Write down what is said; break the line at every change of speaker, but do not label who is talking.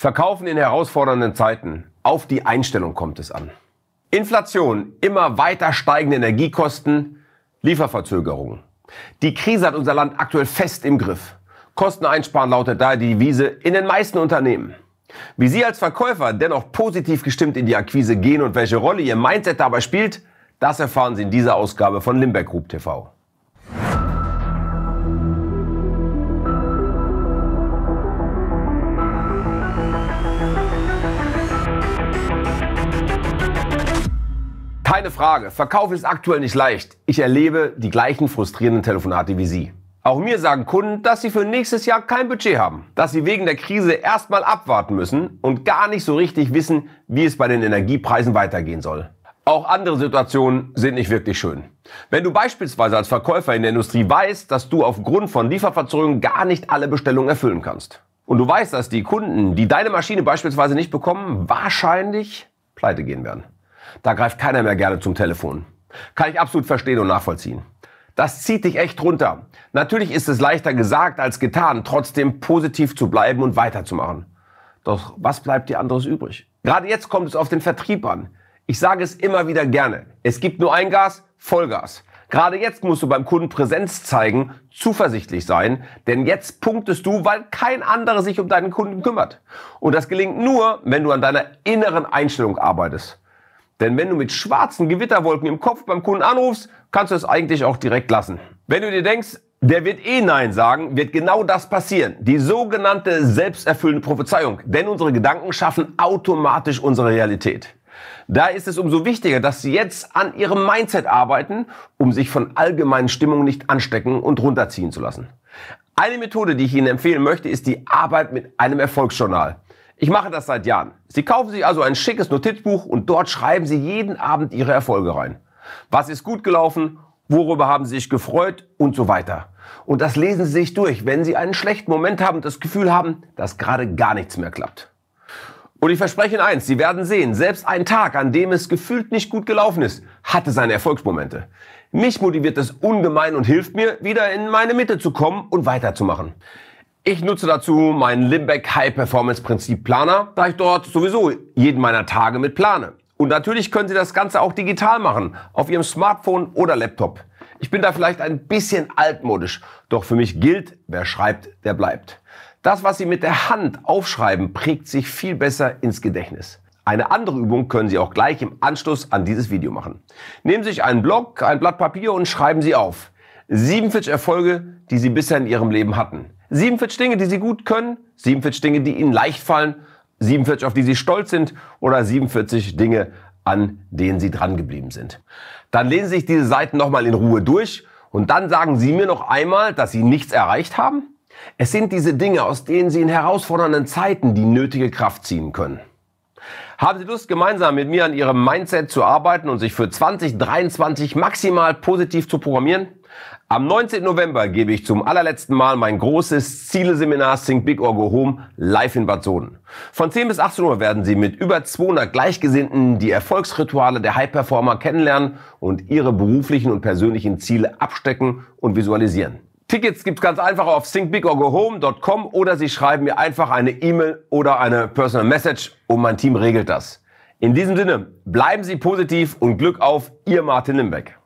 Verkaufen in herausfordernden Zeiten. Auf die Einstellung kommt es an. Inflation, immer weiter steigende Energiekosten, Lieferverzögerungen. Die Krise hat unser Land aktuell fest im Griff. Kosten einsparen lautet daher die Devise in den meisten Unternehmen. Wie Sie als Verkäufer dennoch positiv gestimmt in die Akquise gehen und welche Rolle Ihr Mindset dabei spielt, das erfahren Sie in dieser Ausgabe von Limberg Group TV. Keine Frage, Verkauf ist aktuell nicht leicht. Ich erlebe die gleichen frustrierenden Telefonate wie Sie. Auch mir sagen Kunden, dass sie für nächstes Jahr kein Budget haben, dass sie wegen der Krise erstmal abwarten müssen und gar nicht so richtig wissen, wie es bei den Energiepreisen weitergehen soll. Auch andere Situationen sind nicht wirklich schön. Wenn du beispielsweise als Verkäufer in der Industrie weißt, dass du aufgrund von Lieferverzögerungen gar nicht alle Bestellungen erfüllen kannst. Und du weißt, dass die Kunden, die deine Maschine beispielsweise nicht bekommen, wahrscheinlich pleite gehen werden. Da greift keiner mehr gerne zum Telefon. Kann ich absolut verstehen und nachvollziehen. Das zieht dich echt runter. Natürlich ist es leichter gesagt als getan, trotzdem positiv zu bleiben und weiterzumachen. Doch was bleibt dir anderes übrig? Gerade jetzt kommt es auf den Vertrieb an. Ich sage es immer wieder gerne. Es gibt nur ein Gas, Vollgas. Gerade jetzt musst du beim Kunden Präsenz zeigen, zuversichtlich sein, denn jetzt punktest du, weil kein anderer sich um deinen Kunden kümmert. Und das gelingt nur, wenn du an deiner inneren Einstellung arbeitest. Denn wenn du mit schwarzen Gewitterwolken im Kopf beim Kunden anrufst, kannst du es eigentlich auch direkt lassen. Wenn du dir denkst, der wird eh Nein sagen, wird genau das passieren. Die sogenannte selbsterfüllende Prophezeiung. Denn unsere Gedanken schaffen automatisch unsere Realität. Da ist es umso wichtiger, dass Sie jetzt an Ihrem Mindset arbeiten, um sich von allgemeinen Stimmungen nicht anstecken und runterziehen zu lassen. Eine Methode, die ich Ihnen empfehlen möchte, ist die Arbeit mit einem Erfolgsjournal. Ich mache das seit Jahren. Sie kaufen sich also ein schickes Notizbuch und dort schreiben Sie jeden Abend Ihre Erfolge rein. Was ist gut gelaufen? Worüber haben Sie sich gefreut? Und so weiter. Und das lesen Sie sich durch, wenn Sie einen schlechten Moment haben und das Gefühl haben, dass gerade gar nichts mehr klappt. Und ich verspreche Ihnen eins, Sie werden sehen, selbst ein Tag, an dem es gefühlt nicht gut gelaufen ist, hatte seine Erfolgsmomente. Mich motiviert das ungemein und hilft mir, wieder in meine Mitte zu kommen und weiterzumachen. Ich nutze dazu meinen Limbeck High Performance Prinzip Planer, da ich dort sowieso jeden meiner Tage mit plane. Und natürlich können Sie das Ganze auch digital machen, auf Ihrem Smartphone oder Laptop. Ich bin da vielleicht ein bisschen altmodisch, doch für mich gilt, wer schreibt, der bleibt. Das, was Sie mit der Hand aufschreiben, prägt sich viel besser ins Gedächtnis. Eine andere Übung können Sie auch gleich im Anschluss an dieses Video machen. Nehmen Sie sich einen Block, ein Blatt Papier und schreiben Sie auf. 47 Erfolge, die Sie bisher in Ihrem Leben hatten. 47 Dinge, die Sie gut können, 47 Dinge, die Ihnen leicht fallen, 47, auf die Sie stolz sind oder 47 Dinge, an denen Sie dran geblieben sind. Dann lesen Sie sich diese Seiten nochmal in Ruhe durch und dann sagen Sie mir noch einmal, dass Sie nichts erreicht haben. Es sind diese Dinge, aus denen Sie in herausfordernden Zeiten die nötige Kraft ziehen können. Haben Sie Lust, gemeinsam mit mir an Ihrem Mindset zu arbeiten und sich für 2023 maximal positiv zu programmieren? Am 19. November gebe ich zum allerletzten Mal mein großes Zieleseminar Think Big or Go Home live in Bad Soden. Von 10 bis 18 Uhr werden Sie mit über 200 Gleichgesinnten die Erfolgsrituale der High Performer kennenlernen und ihre beruflichen und persönlichen Ziele abstecken und visualisieren. Tickets gibt's ganz einfach auf thinkbigorgohome.com oder Sie schreiben mir einfach eine E-Mail oder eine Personal Message und mein Team regelt das. In diesem Sinne, bleiben Sie positiv und Glück auf, Ihr Martin Limbeck.